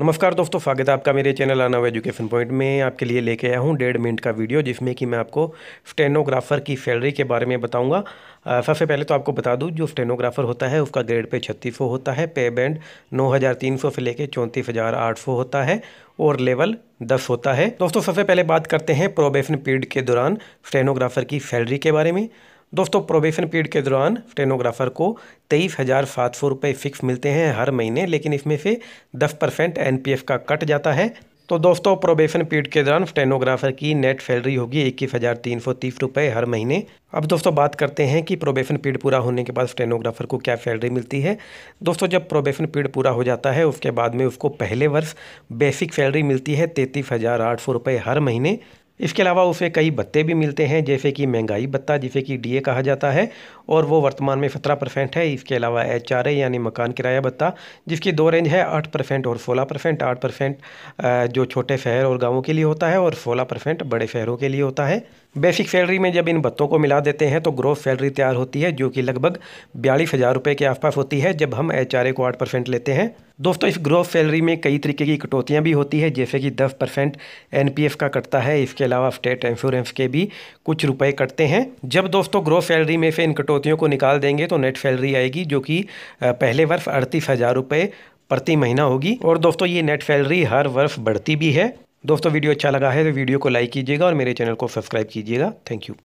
नमस्कार दोस्तों स्वागत है आपका मेरे चैनल आना हुआ एजुकेशन पॉइंट में आपके लिए लेके आया हूँ डेढ़ मिनट का वीडियो जिसमें कि मैं आपको स्टेनोग्राफर की सैलरी के बारे में बताऊंगा सबसे पहले तो आपको बता दूं जो स्टेनोग्राफर होता है उसका ग्रेड पे छत्तीस होता है पे बैंड नौ हज़ार तीन सौ से लेकर चौंतीस हज़ार आठ सौ होता है और लेवल दस होता है दोस्तों सबसे पहले बात करते हैं प्रोबेशन पीरियड के दौरान स्टेनोग्राफर की सैलरी के बारे में दोस्तों प्रोबेशन पीरियड के दौरान स्टेनोग्राफर को तेईस हज़ार सात सौ रुपये फिक्स मिलते हैं हर महीने लेकिन इसमें से दस परसेंट एन का कट जाता है तो दोस्तों प्रोबेशन पीरियड के दौरान स्टेनोग्राफर की नेट सैलरी होगी इक्कीस हज़ार तीन सौ तीस रुपये हर महीने अब दोस्तों बात करते हैं कि प्रोबेशन पीरियड पूरा होने के बाद स्टेनोग्राफर को क्या सैलरी मिलती है दोस्तों जब प्रोबेशन पीरियड पूरा हो जाता है उसके बाद में उसको पहले वर्ष बेसिक सैलरी मिलती है तैंतीस हज़ार आठ सौ रुपये हर महीने इसके अलावा उसे कई भत्ते भी मिलते हैं जैसे कि महंगाई भत्ता जिसे कि डीए कहा जाता है और वो वर्तमान में सत्रह परसेंट है इसके अलावा एच आर यानी मकान किराया भत्ता जिसकी दो रेंज है आठ परसेंट और सोलह परसेंट आठ परसेंट जो छोटे शहर और गाँवों के लिए होता है और सोलह परसेंट बड़े शहरों के लिए होता है बेसिक सैलरी में जब इन भत्तों को मिला देते हैं तो ग्रोथ सैलरी तैयार होती है जो कि लगभग बयालीस हज़ार रुपये के आसपास होती है जब हम एच आर ए को आठ परसेंट लेते हैं दोस्तों इस ग्रोथ सैलरी में कई तरीके की कटौतियाँ भी होती है जैसे कि दस परसेंट एन का कटता है इसके अलावा स्टेट इंश्योरेंस के भी कुछ रुपए कटते हैं जब दोस्तों ग्रोथ सैलरी में से इन कटौतियों को निकाल देंगे तो नेट सैलरी आएगी जो कि पहले वर्ष अड़तीस हज़ार रुपये प्रति महीना होगी और दोस्तों ये नेट सैलरी हर वर्ष बढ़ती भी है दोस्तों वीडियो अच्छा लगा है तो वीडियो को लाइक कीजिएगा और मेरे चैनल को सब्सक्राइब कीजिएगा थैंक यू